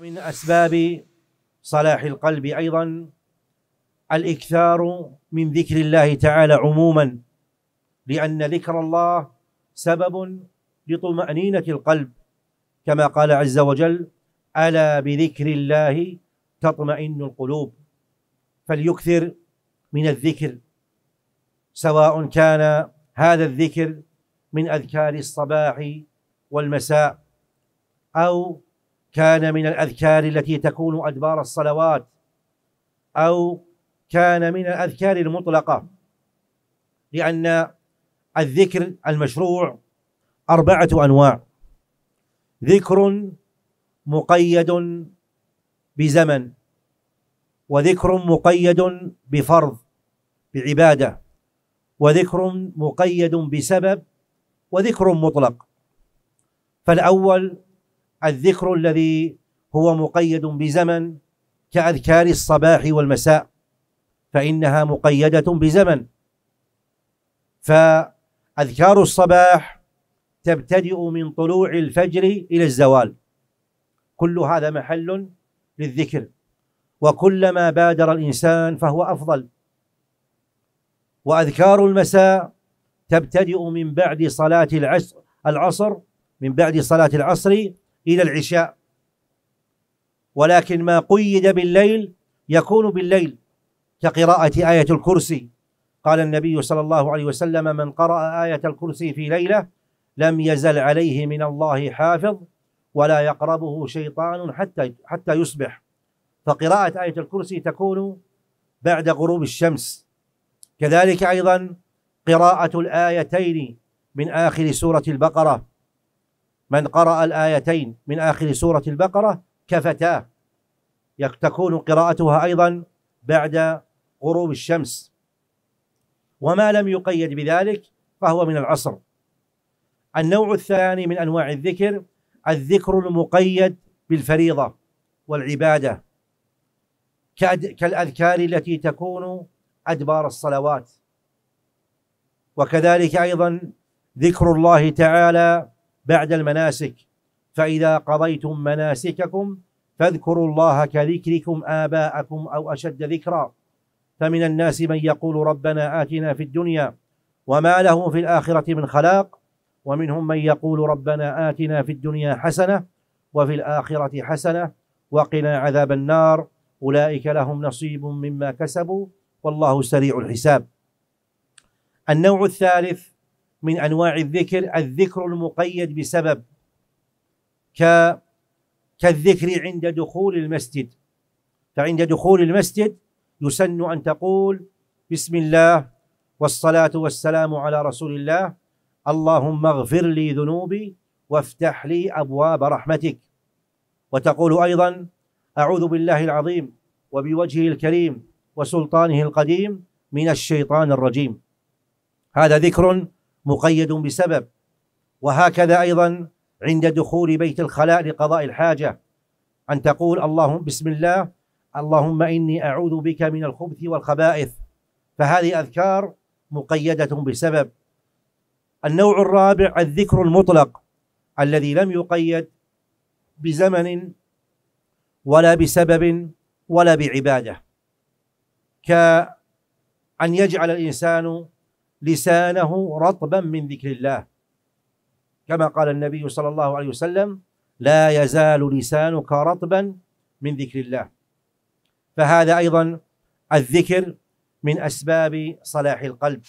من أسباب صلاح القلب أيضا الإكثار من ذكر الله تعالى عموما لأن ذكر الله سبب لطمأنينة القلب كما قال عز وجل ألا بذكر الله تطمئن القلوب فليكثر من الذكر سواء كان هذا الذكر من أذكار الصباح والمساء أو كان من الأذكار التي تكون أدبار الصلوات أو كان من الأذكار المطلقة لأن الذكر المشروع أربعة أنواع ذكر مقيد بزمن وذكر مقيد بفرض بعبادة وذكر مقيد بسبب وذكر مطلق فالأول الذكر الذي هو مقيد بزمن كأذكار الصباح والمساء فإنها مقيدة بزمن فأذكار الصباح تبتدئ من طلوع الفجر إلى الزوال كل هذا محل للذكر وكلما بادر الإنسان فهو أفضل وأذكار المساء تبتدئ من بعد صلاة العصر العصر من بعد صلاة العصر إلى العشاء ولكن ما قيد بالليل يكون بالليل كقراءة آية الكرسي قال النبي صلى الله عليه وسلم من قرأ آية الكرسي في ليلة لم يزل عليه من الله حافظ ولا يقربه شيطان حتى حتى يصبح فقراءة آية الكرسي تكون بعد غروب الشمس كذلك أيضا قراءة الآيتين من آخر سورة البقرة من قرأ الآيتين من آخر سورة البقرة كفتاه تكون قراءتها أيضا بعد غروب الشمس وما لم يقيد بذلك فهو من العصر النوع الثاني من أنواع الذكر الذكر المقيد بالفريضة والعبادة كالأذكار التي تكون أدبار الصلوات وكذلك أيضا ذكر الله تعالى بعد المناسك فإذا قضيتم مناسككم فاذكروا الله كذكركم آباءكم أو أشد ذكرا فمن الناس من يقول ربنا آتنا في الدنيا وما له في الآخرة من خلاق ومنهم من يقول ربنا آتنا في الدنيا حسنة وفي الآخرة حسنة وقنا عذاب النار أولئك لهم نصيب مما كسبوا والله سريع الحساب النوع الثالث من أنواع الذكر الذكر المقيد بسبب ك كالذكر عند دخول المسجد فعند دخول المسجد يسن أن تقول بسم الله والصلاة والسلام على رسول الله اللهم اغفر لي ذنوبي وافتح لي أبواب رحمتك وتقول أيضا أعوذ بالله العظيم وبوجهه الكريم وسلطانه القديم من الشيطان الرجيم هذا ذكر مقيد بسبب وهكذا أيضا عند دخول بيت الخلاء لقضاء الحاجة أن تقول اللهم بسم الله اللهم إني أعوذ بك من الخبث والخبائث فهذه أذكار مقيدة بسبب النوع الرابع الذكر المطلق الذي لم يقيد بزمن ولا بسبب ولا بعبادة كأن يجعل الإنسان لسانه رطبا من ذكر الله كما قال النبي صلى الله عليه وسلم لا يزال لسانك رطبا من ذكر الله فهذا أيضا الذكر من أسباب صلاح القلب